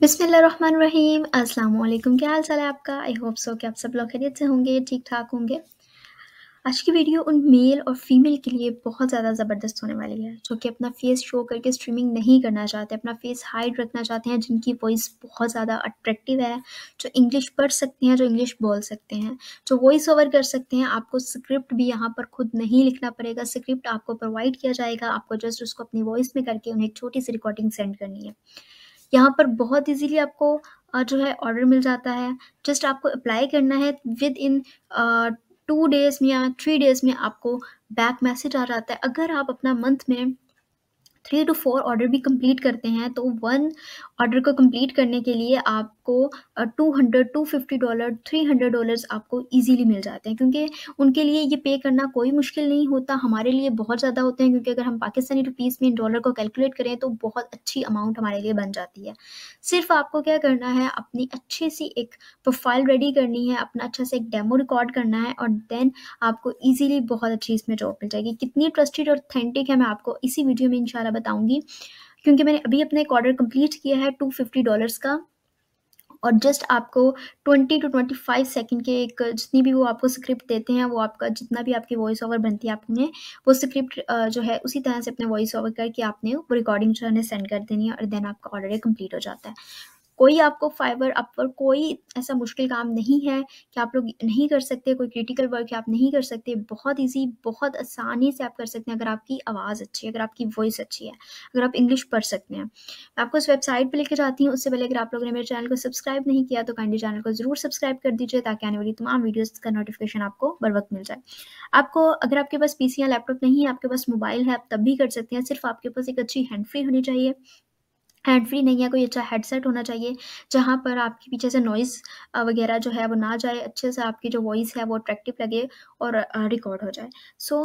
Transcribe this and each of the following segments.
बिसमीम अस्सलाम क्या हाल चाल है आपका आई होप सो कि आप सब लोग खैरियत से होंगे ठीक ठाक होंगे आज की वीडियो उन मेल और फीमेल के लिए बहुत ज़्यादा ज़बरदस्त होने वाली है जो कि अपना फेस शो करके स्ट्रीमिंग नहीं करना चाहते अपना फेस हाइड रखना चाहते हैं जिनकी वॉइस बहुत ज़्यादा अट्रैक्टिव है जो इंग्लिश पढ़ सकते हैं जो इंग्लिश बोल सकते हैं जो वॉइस ओवर कर सकते हैं आपको स्क्रिप्ट भी यहाँ पर खुद नहीं लिखना पड़ेगा स्क्रिप्ट आपको प्रोवाइड किया जाएगा आपको जस्ट उसको अपनी वॉइस में करके उन्हें एक छोटी सी रिकॉर्डिंग सेंड करनी है यहाँ पर बहुत ईजीली आपको जो है ऑर्डर मिल जाता है जस्ट आपको अप्लाई करना है विद इन टू डेज़ में या थ्री डेज़ में आपको बैक मैसेज आ जाता है अगर आप अपना मंथ में थ्री टू फोर ऑर्डर भी कंप्लीट करते हैं तो वन ऑर्डर को कंप्लीट करने के लिए आप आपको two hundred two fifty dollar three hundred dollar आपको ईजीली मिल जाते हैं क्योंकि उनके लिए ये पे करना कोई मुश्किल नहीं होता हमारे लिए बहुत ज़्यादा होते हैं क्योंकि अगर हम पाकिस्तानी रुपीज़ में डॉलर को कैलकुलेट करें तो बहुत अच्छी अमाउंट हमारे लिए बन जाती है सिर्फ आपको क्या करना है अपनी अच्छी सी एक प्रोफाइल रेडी करनी है अपना अच्छा से एक डेमो रिकॉर्ड करना है और देन आपको ईजिली बहुत अच्छी इसमें जॉब मिल जाएगी कितनी ट्रस्टेड और ऑथेंटिक है मैं आपको इसी वीडियो में इंशाल्लाह बताऊंगी क्योंकि मैंने अभी अपना एक ऑर्डर कंप्लीट किया है टू फिफ्टी डॉलर्स का और जस्ट आपको twenty two twenty five second के एक जितनी भी वो आपको स्क्रिप्ट देते हैं वो आपका जितना भी आपकी वॉइस ओवर बनती है आपने वो स्क्रिप्ट जो है उसी तरह से अपने वॉइस ओवर करके आपने वो रिकॉर्डिंग जो है सेंड कर देनी है और देन आपका ऑर्डर कंप्लीट हो जाता है कोई आपको फाइबर पर कोई ऐसा मुश्किल काम नहीं है कि आप लोग नहीं कर सकते कोई क्रिटिकल वर्क आप नहीं कर सकते बहुत ईजी बहुत आसानी से आप कर सकते हैं अगर आपकी आवाज़ अच्छी है अगर आपकी वॉइस अच्छी है अगर आप इंग्लिश पढ़ सकते हैं मैं आपको उस वेबसाइट पर लेकर जाती हूँ उससे पहले अगर आप लोगों ने मेरे चैनल को सब्सक्राइब नहीं किया तो काइंडली चैनल को ज़रूर सब्सक्राइब कर दीजिए ताकि आने वाली तमाम वीडियोज़ का नोटिफिकेशन आपको बर वक्त मिल जाए आपको अगर आपके पास पी या लैपटॉप नहीं है आपके पास मोबाइल है आप तब भी कर सकते हैं सिर्फ आपके पास एक अच्छी हैंड फ्री होनी चाहिए हैंड फ्री नहीं है कोई अच्छा हेडसेट होना चाहिए जहाँ पर आपके पीछे से नॉइस वगैरह जो है वो ना जाए अच्छे से आपकी जो वॉइस है वो अट्रैक्टिव लगे और रिकॉर्ड हो जाए सो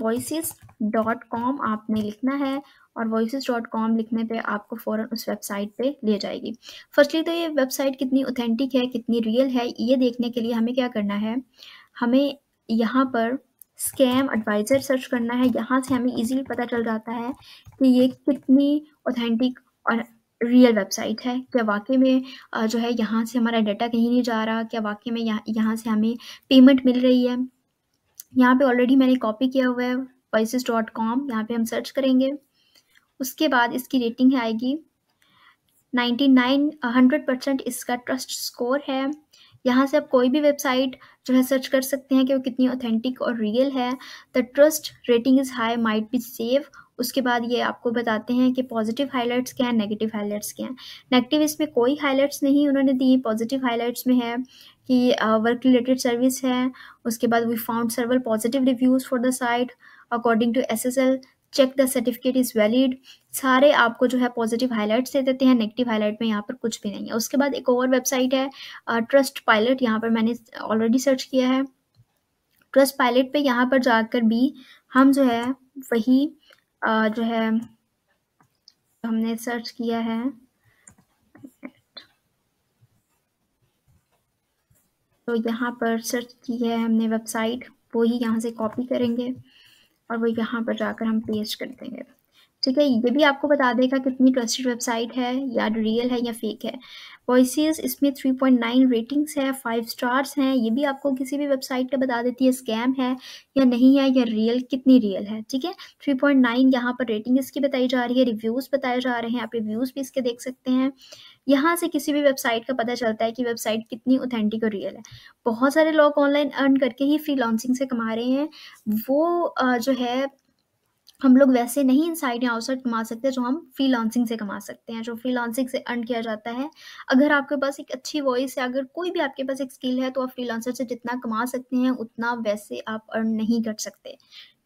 वॉइस डॉट कॉम आपने लिखना है और वॉइस डॉट कॉम लिखने पे आपको फ़ौरन उस वेबसाइट पे ले जाएगी फर्स्टली तो ये वेबसाइट कितनी ऑथेंटिक है कितनी रियल है ये देखने के लिए हमें क्या करना है हमें यहाँ पर स्कैम एडवाइज़र सर्च करना है यहाँ से हमें इजीली पता चल जाता है कि ये कितनी ऑथेंटिक और रियल वेबसाइट है क्या वाकई में जो है यहाँ से हमारा डाटा कहीं नहीं जा रहा क्या वाकई में यहाँ यहाँ से हमें पेमेंट मिल रही है यहाँ पे ऑलरेडी मैंने कॉपी किया हुआ है वाइसिस डॉट कॉम यहाँ पर हम सर्च करेंगे उसके बाद इसकी रेटिंग है आएगी नाइन्टी नाइन हंड्रेड परसेंट इसका ट्रस्ट स्कोर है यहाँ से आप कोई भी वेबसाइट जो है सर्च कर सकते हैं कि वो कितनी ऑथेंटिक और रियल है the trust rating is high might be safe उसके बाद ये आपको बताते हैं कि पॉजिटिव हाईलाइट्स क्या हैं नेगेटिव हाईलाइट्स क्या हैं नेगेटिव इसमें कोई हाईलाइट्स नहीं उन्होंने दी पॉजिटिव हाईलाइट्स में है कि वर्क रिलेटेड सर्विस है उसके बाद we found server positive reviews for the site according to S S L check the certificate is valid सारे आपको जो है पॉजिटिव हाईलाइट्स दे देते हैं नेगेटिव हाईलाइट में यहाँ पर कुछ भी नहीं है उसके बाद एक और वेबसाइट है ट्रस्ट पायलट यहाँ पर मैंने ऑलरेडी सर्च किया है ट्रस्ट पायलट पे यहाँ पर जाकर भी हम जो है वही आ, जो है हमने सर्च किया है तो यहाँ पर सर्च की है हमने वेबसाइट वो ही यहाँ से कॉपी करेंगे और वो यहाँ पर जाकर हम पेस्ट कर देंगे ठीक है ये भी आपको बता देगा कितनी ट्रस्टेड वेबसाइट है या रियल है या फेक है वॉइसियस इसमें 3.9 रेटिंग्स है फाइव स्टार्स हैं ये भी आपको किसी भी वेबसाइट का बता देती है स्कैम है या नहीं है या रियल कितनी रियल है ठीक है 3.9 यहाँ पर रेटिंग इसकी बताई जा रही है रिव्यूज़ बताए जा रहे हैं आप रिव्यूज़ भी इसके देख सकते हैं यहाँ से किसी भी वेबसाइट का पता चलता है कि वेबसाइट कितनी ओथेंटिक और रियल है बहुत सारे लोग ऑनलाइन अर्न करके ही फ्री से कमा रहे हैं वो जो है हम लोग वैसे नहीं इन साइड या आउटसाइड कमा सकते जो हम फ्रीलांसिंग से कमा सकते हैं जो फ्रीलांसिंग से अर्न किया जाता है अगर आपके पास एक अच्छी वॉइस है अगर कोई भी आपके पास एक स्किल है तो आप फ्रीलांसर से जितना कमा सकते हैं उतना वैसे आप अर्न नहीं कर सकते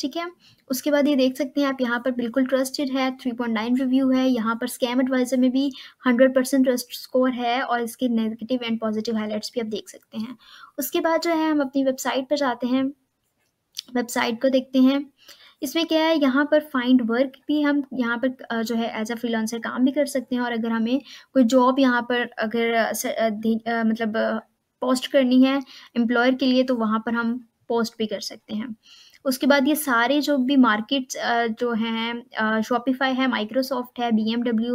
ठीक है उसके बाद ये देख सकते हैं आप यहाँ पर बिल्कुल ट्रस्टेड है 3.9 रिव्यू है यहाँ पर स्कैम एडवाइजर में भी 100 परसेंट ट्रस्ट स्कोर है और इसके नेगेटिव एंड पॉजिटिव हाईलाइट्स भी आप देख सकते हैं उसके बाद जो है हम अपनी वेबसाइट पर जाते हैं वेबसाइट को देखते हैं इसमें क्या है यहाँ पर फाइंड वर्क भी हम यहाँ पर जो है एज अ फ्रीलांसर काम भी कर सकते हैं और अगर हमें कोई जॉब यहाँ पर अगर मतलब पोस्ट करनी है एम्प्लॉयर के लिए तो वहाँ पर हम पोस्ट भी कर सकते हैं उसके बाद ये सारे जो भी मार्केट्स जो हैं शॉपिफाई है माइक्रोसॉफ्ट है बी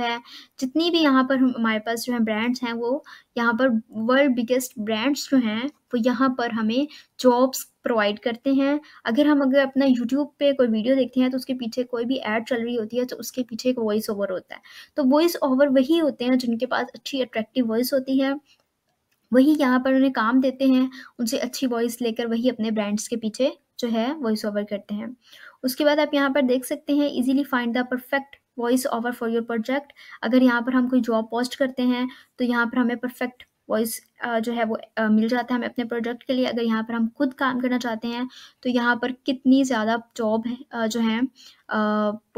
है जितनी भी यहाँ पर हमारे पास जो है ब्रांड्स हैं वो यहाँ पर वर्ल्ड बिगेस्ट ब्रांड्स जो हैं वो यहाँ पर हमें जॉब्स प्रोवाइड करते हैं अगर हम अगर अपना यूट्यूब पे कोई वीडियो देखते हैं तो उसके पीछे कोई भी एड चल रही होती है तो उसके पीछे एक वॉइस ओवर होता है तो वॉइस ओवर वही होते हैं जिनके पास अच्छी अट्रैक्टिव वॉइस होती है वही यहाँ पर उन्हें काम देते हैं उनसे अच्छी वॉइस लेकर वही अपने ब्रांड्स के पीछे जो है वॉइस ओवर करते हैं उसके बाद आप यहाँ पर देख सकते हैं easily find the perfect voice over for your project अगर यहाँ पर हम कोई जॉब पोस्ट करते हैं तो यहाँ पर हमें परफेक्ट वॉइस जो है वो मिल जाता है हमें अपने प्रोडक्ट के लिए अगर यहाँ पर हम खुद काम करना चाहते हैं तो यहाँ पर कितनी ज़्यादा जॉब जो हैं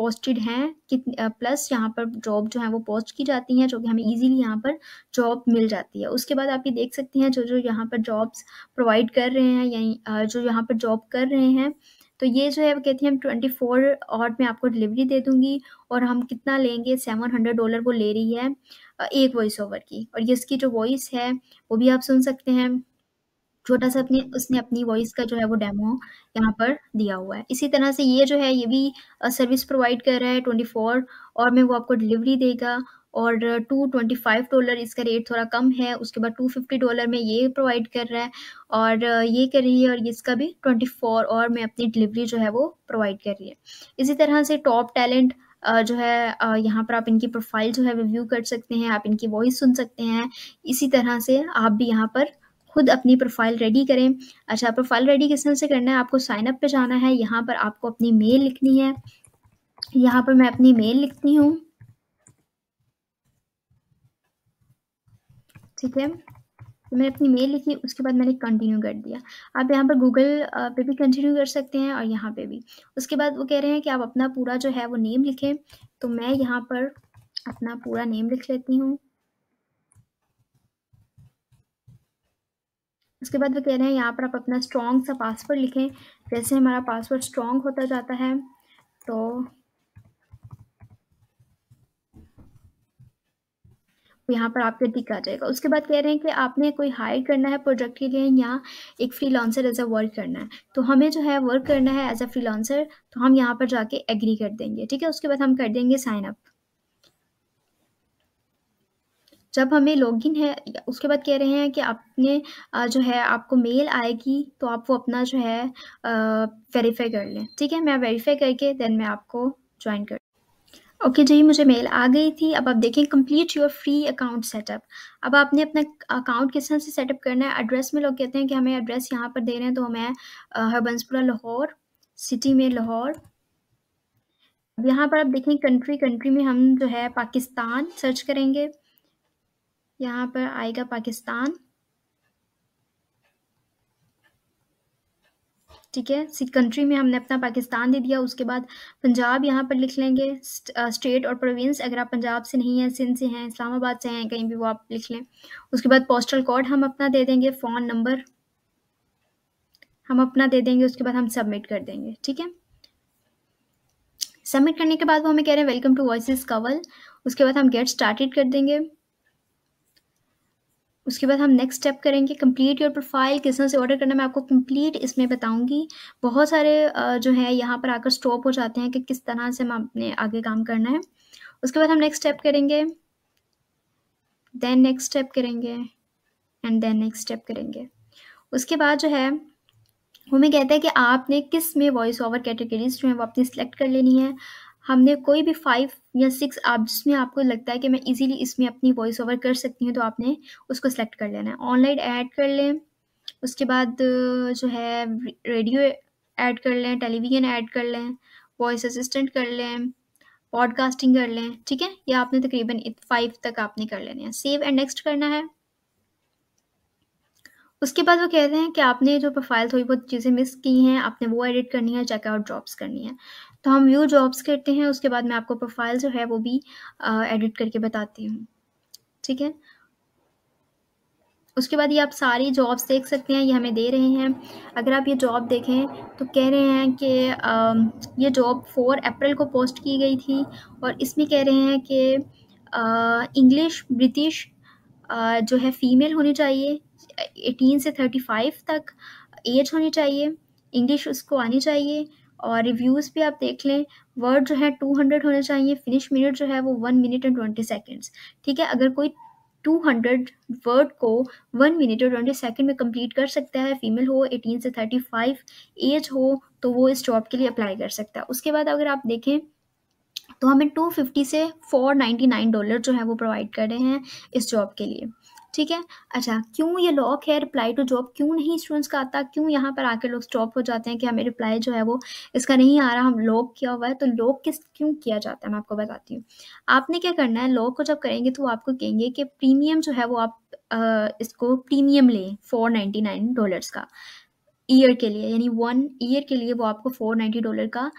पोस्टेड हैं कितनी प्लस यहाँ पर जॉब जो है वो पोस्ट की जाती हैं जो कि हमें इजीली यहाँ पर जॉब मिल जाती है उसके बाद आप ये देख सकते हैं जो जो यहाँ पर जॉब्स प्रोवाइड कर रहे हैं या जो यहाँ पर जॉब कर रहे हैं तो ये जो है वो कहती है हम ट्वेंटी फोर आवर में आपको डिलीवरी दे दूंगी और हम कितना लेंगे सेवन हंड्रेड डॉलर वो ले रही है एक वॉइस ओवर की और ये इसकी जो वॉइस है वो भी आप सुन सकते हैं छोटा सा अपने उसने अपनी वॉइस का जो है वो डेमो यहाँ पर दिया हुआ है इसी तरह से ये जो है ये भी सर्विस प्रोवाइड कर रहा है ट्वेंटी फोर और में वो आपको डिलीवरी देगा और टू ट्वेंटी फाइव डॉलर इसका रेट थोड़ा कम है उसके बाद टू फिफ्टी डॉलर में ये प्रोवाइड कर रहा है और ये कर रही है और इसका भी ट्वेंटी फोर और में अपनी डिलीवरी जो है वो प्रोवाइड कर रही है इसी तरह से टॉप टैलेंट जो है यहाँ पर आप इनकी प्रोफाइल जो है रिव्यू कर सकते हैं आप इनकी वॉइस सुन सकते हैं इसी तरह से आप भी यहाँ पर खुद अपनी प्रोफाइल रेडी करें अच्छा प्रोफाइल रेडी किस तरह से करना है आपको साइन अप पे जाना है यहाँ पर आपको अपनी मेल लिखनी है यहाँ पर मैं अपनी मेल लिखती हूँ ठीक है तो मैंने अपनी मेल लिखी उसके बाद मैंने कंटिन्यू कर दिया आप यहाँ पर गूगल पे भी कंटिन्यू कर सकते हैं और यहाँ पे भी उसके बाद वो कह रहे हैं कि आप अपना पूरा जो है वो नेम लिखें तो मैं यहाँ पर अपना पूरा नेम लिख लेती हूँ उसके बाद वो कह रहे हैं यहाँ पर आप अपना स्ट्रॉन्ग सा पासवर्ड लिखें जैसे हमारा पासवर्ड स्ट्रॉन्ग होता जाता है तो यहाँ पर आपका टिक आ जाएगा उसके बाद कह रहे हैं कि आपने कोई हायर करना है प्रोजेक्ट के लिए या एक freelancer as a work करना है तो हमें जो है वर्क करना है एज अ फ्री लॉन्सर तो हम यहाँ पर जाके एग्री कर देंगे ठीक है उसके बाद हम कर देंगे साइन अप जब हमें लॉगिन है उसके बाद कह रहे हैं कि आपने जो है आपको मेल आएगी तो आप वो अपना जो है वेरीफाई कर लें ठीक है मैं वेरीफाई करके देन मैं आपको ज्वाइन कर ओके जी मुझे मेल आ गई थी अब आप देखें complete your free account setup अब आपने अपना अकाउंट किस तरह से सेटअप करना है एड्रेस में लोग कहते हैं कि हमें एड्रेस यहाँ पर दे रहे हैं तो हमें हरबंसपुरा लाहौर सिटी में लाहौर अब यहाँ पर आप देखें कंट्री कंट्री में हम जो है पाकिस्तान सर्च करेंगे यहाँ पर आएगा पाकिस्तान ठीक है कंट्री में हमने अपना पाकिस्तान दे दिया उसके बाद पंजाब यहाँ पर लिख लेंगे स्टेट uh, और प्रोविंस अगर आप पंजाब से नहीं हैं सिंध से हैं इस्लामाबाद से हैं कहीं भी वो आप लिख लें उसके बाद पोस्टल कोड हम अपना दे देंगे फ़ोन नंबर हम अपना दे देंगे उसके बाद हम सबमिट कर देंगे ठीक है सबमिट करने के बाद वो हमें कह रहे हैं वेलकम टू वॉइस कवल उसके बाद हम गेट स्टार्टेड कर देंगे उसके बाद हम नेक्स्ट स्टेप करेंगे कंप्लीट योर प्रोफाइल किस तरह से ऑर्डर करना मैं आपको कंप्लीट इसमें बताऊंगी बहुत सारे जो है यहाँ पर आकर स्टॉप हो जाते हैं कि किस तरह से हम अपने आगे काम करना है उसके बाद हम नेक्स्ट स्टेप करेंगे देन नेक्स्ट स्टेप करेंगे एंड देन नेक्स्ट स्टेप करेंगे उसके बाद जो है हमें कहता है कि आपने किस में वॉइस ओवर कैटेगरीज जो है वो अपनी सिलेक्ट कर लेनी है हमने कोई भी फाइव या सिक्स आप जिसमें आपको लगता है कि मैं इजीली इसमें अपनी वॉइस ओवर कर सकती हूँ तो आपने उसको सेलेक्ट कर लेना है ऑनलाइन ऐड कर लें उसके बाद जो है रेडियो ऐड कर लें टेलीविज़न ऐड कर लें वॉइस असिस्टेंट कर लें पॉडकास्टिंग कर लें ठीक है या आपने तकरीबन फाइव तक आपने कर लेने हैं सेव एंड नेक्स्ट करना है उसके बाद वो कहते हैं कि आपने जो प्रोफाइल थोड़ी बहुत चीज़ें मिस की हैं आपने वो एडिट करनी है चेकआउट ड्रॉप्स करनी है तो हम व्यू जॉब्स करते हैं उसके बाद मैं आपको प्रोफाइल जो है वो भी एडिट करके बताती हूँ ठीक है उसके बाद ये आप सारी जॉब्स देख सकते हैं ये हमें दे रहे हैं अगर आप ये जॉब देखें तो कह रहे हैं कि ये जॉब फोर अप्रैल को पोस्ट की गई थी और इसमें कह रहे हैं कि इंग्लिश ब्रिटिश जो है फ़ीमेल होनी चाहिए एटीन से थर्टी फाइव तक एज होनी चाहिए इंग्लिश उसको आनी चाहिए और रिव्यूज़ भी आप देख लें वर्ड जो है टू हंड्रेड होने चाहिए फिनिश मिनट जो है वो one minute and twenty seconds ठीक है अगर कोई टू हंड्रेड वर्ड को वन मिनट और ट्वेंटी सेकेंड में कंप्लीट कर सकता है फीमेल हो एटीन से थर्टी फाइव एज हो तो वो इस जॉब के लिए अप्लाई कर सकता है उसके बाद अगर आप देखें तो हमें टू फिफ्टी से फोर नाइन्टी नाइन डॉलर जो है वो प्रोवाइड कर रहे हैं इस जॉब के लिए ठीक है अच्छा क्यों ये लॉक है रिप्लाई टू जॉब क्यों नहीं स्टूडेंट्स का आता क्यों यहाँ पर आके लोग स्टॉप हो जाते हैं कि हमें रिप्लाई जो है वो इसका नहीं आ रहा हम लॉक किया हुआ है तो लॉक किस क्यों किया जाता है मैं आपको बताती हूँ आपने क्या करना है लॉक को जब करेंगे तो आपको कहेंगे कि प्रीमियम जो है वो आप आ, इसको प्रीमियम लें फोर नाइन्टी नाइन डॉलर्स का ईयर के लिए यानी वन ईयर के लिए वो आपको फोर नाइन्टी डॉलर का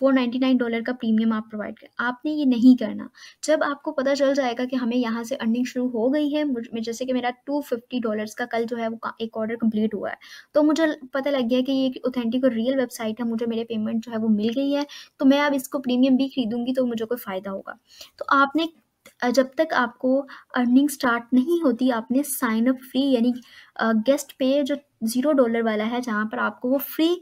फोर नाइन्टी नाइन डॉलर का प्रीमियम आप प्रोवाइड करें आपने ये नहीं करना जब आपको पता चल जाएगा कि हमें यहाँ से अर्निंग शुरू हो गई है मुझ जैसे कि मेरा टू फिफ्टी डॉलर्स का कल जो है वो एक ऑर्डर कंप्लीट हुआ है तो मुझे पता लग गया कि ये ऑथेंटिक और रियल वेबसाइट है मुझे मेरे पेमेंट जो है वो मिल गई है तो मैं अब इसको प्रीमियम भी खरीदूंगी तो मुझे कोई फ़ायदा होगा तो आपने जब तक आपको अर्निंग स्टार्ट नहीं होती आपने साइन अप फ्री यानी गेस्ट पे जो जीरो डॉलर वाला है जहाँ पर आपको वो फ्री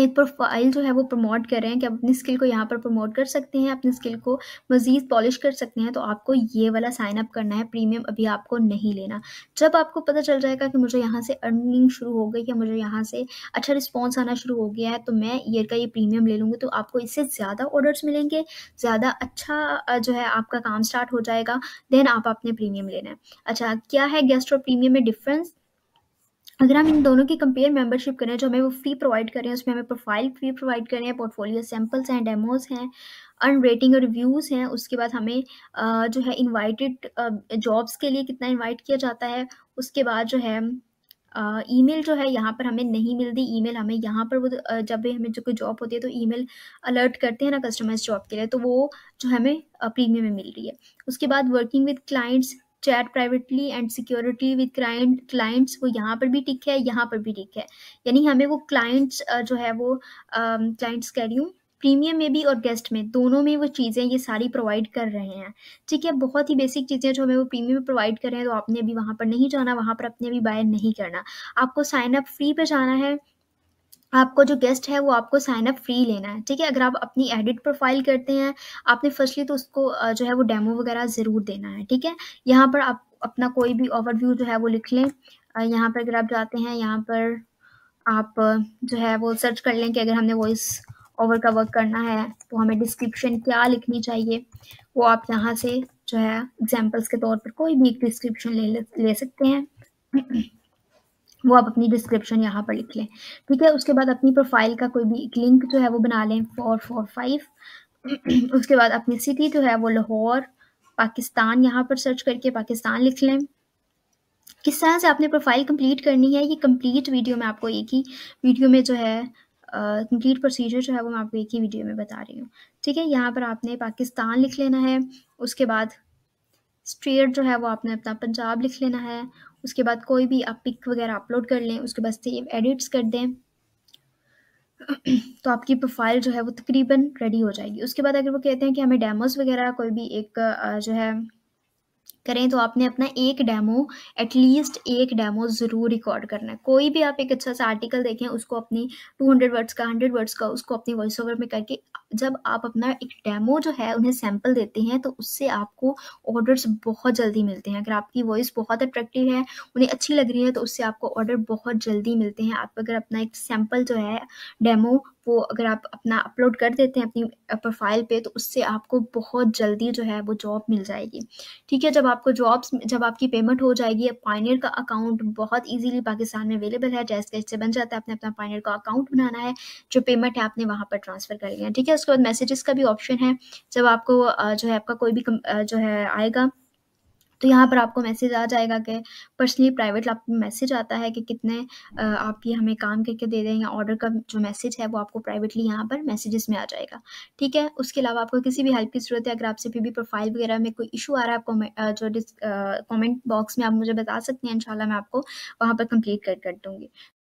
एक प्रोफाइल जो है वो प्रमोट कर रहे हैं कि आप अपनी स्किल को यहाँ पर प्रमोट कर सकते हैं अपनी स्किल को मज़ीद पॉलिश कर सकते हैं तो आपको ये वाला साइन अप करना है प्रीमियम अभी आपको नहीं लेना जब आपको पता चल जाएगा कि मुझे यहाँ से अर्निंग शुरू हो गई या मुझे यहाँ से अच्छा रिस्पॉन्स आना शुरू हो गया है तो मैं ईयर का ये प्रीमियम ले लूँगी तो आपको इससे ज़्यादा ऑर्डर्स मिलेंगे ज़्यादा अच्छा जो है आपका काम स्टार्ट हो जाएगा देन आप अपने प्रीमियम लेना है अच्छा क्या है गेस्ट और प्रीमियम में डिफरेंस अगर हम इन दोनों की कंपेयर मेंबरशिप करें जो हमें वो फ़ी प्रोवाइड कर रहे हैं उसमें हमें प्रोफाइल फ़ी प्रोवाइड कर रहे हैं पोर्टफोलियो सैम्पल्स हैं डेमोज हैं अर्न रेटिंग और रिव्यूज़ हैं उसके बाद हमें जो है इनवाइटेड जॉब्स के लिए कितना इनवाइट किया जाता है उसके बाद जो है ई मेल जो है यहाँ पर हमें नहीं मिलती मेल हमें यहाँ पर वो जब भी हमें जो कोई जॉब होती है तो मेल अलर्ट करते हैं ना कस्टमाइज जॉब के लिए तो वो जो हमें प्रीमियम में मिल रही है उसके बाद working with clients chat privately and security with client clients वो यहाँ पर भी टिक है यहाँ पर भी टिक है यानी हमें वो क्लाइंट्स जो है वो क्लाइंट्स कह रही हूँ प्रीमियम में भी और गेस्ट में दोनों में वो चीज़ें ये सारी प्रोवाइड कर रहे हैं ठीक है बहुत ही बेसिक चीज़ें जो हमें वो प्रीमियम में प्रोवाइड कर रहे हैं तो आपने अभी वहाँ पर नहीं जाना वहाँ पर अपने भी बाय नहीं करना आपको साइन अप फ्री पर जाना है आपको जो गेस्ट है वो आपको साइन अप फ्री लेना है ठीक है अगर आप अपनी एडिट प्रोफाइल करते हैं आपने फर्स्टली तो उसको जो है वो डेमो वगैरह ज़रूर देना है ठीक है यहाँ पर आप अपना कोई भी ओवरव्यू जो है वो लिख लें यहाँ पर अगर आप जाते हैं यहाँ पर आप जो है वो सर्च कर लें कि अगर हमने वॉइस ओवर का वर्क करना है तो हमें डिस्क्रिप्शन क्या लिखनी चाहिए वो आप यहाँ से जो है एग्जाम्पल्स के तौर पर कोई भी एक डिस्क्रिप्शन ले ले सकते हैं वो आप अपनी डिस्क्रिप्शन यहाँ पर लिख लें ठीक है उसके बाद अपनी प्रोफाइल का कोई भी एक लिंक जो है वो बना लें फोर फोर फाइव उसके बाद अपनी सिटी जो है वो लाहौर पाकिस्तान यहाँ पर सर्च करके पाकिस्तान लिख लें किस तरह से आपने प्रोफाइल कंप्लीट करनी है ये कंप्लीट वीडियो में आपको एक ही वीडियो में जो है कंप्लीट uh, प्रोसीजर जो है वो मैं आपको एक ही वीडियो में बता रही हूँ ठीक है यहाँ पर आपने पाकिस्तान लिख लेना है उसके बाद स्टेट जो है वो आपने अपना पंजाब लिख लेना है उसके बाद कोई भी आप पिक वगैरह अपलोड कर लें उसके बाद सेव एडिट्स कर दें तो आपकी प्रोफाइल जो है वो तकरीबन रेडी हो जाएगी उसके बाद अगर वो कहते हैं कि हमें डेमोज वगैरह कोई भी एक जो है करें तो आपने अपना एक डेमो एटलीस्ट एक डेमो ज़रूर रिकॉर्ड करना है कोई भी आप एक अच्छा सा आर्टिकल देखें उसको अपनी 200 वर्ड्स का 100 वर्ड्स का उसको अपनी वॉइस ओवर में करके जब आप अपना एक डेमो जो है उन्हें सैम्पल देते हैं तो उससे आपको ऑर्डर्स बहुत जल्दी मिलते हैं अगर आपकी वॉइस बहुत अट्रैक्टिव है उन्हें अच्छी लग रही है तो उससे आपको ऑर्डर बहुत जल्दी मिलते हैं आप अगर अपना एक सैम्पल जो है डेमो वो अगर आप अपना अपलोड कर देते हैं अपनी प्रोफाइल पे तो उससे आपको बहुत जल्दी जो है वो जॉब मिल जाएगी ठीक है जब आपको जॉब्स जब आपकी पेमेंट हो जाएगी पाइनियर का अकाउंट बहुत ईजिली पाकिस्तान में अवेलेबल है जैस कैश से बन जाता है आपने अपना पाइनियर का अकाउंट बनाना है जो पेमेंट है आपने वहाँ पर ट्रांसफ़र कर लिया ठीक है उसके बाद मैसेजेस का भी ऑप्शन है जब आपको जो है आपका कोई भी जो है आएगा तो यहाँ पर आपको मैसेज आ जाएगा कि पर्सनली प्राइवेट आपको मैसेज आता है कि कितने आप ये हमें काम करके दे दें या ऑर्डर का जो मैसेज है वो आपको प्राइवेटली यहाँ पर मैसेजेस में आ जाएगा ठीक है उसके अलावा आपको किसी भी हेल्प की ज़रूरत है अगर आपसे फिर भी प्रोफाइल वगैरह में कोई इशू आ रहा है आप जो कॉमेंट बॉक्स में आप मुझे बता सकते हैं इनशाला मैं आपको वहाँ पर कंप्लीट कर कर दूँगी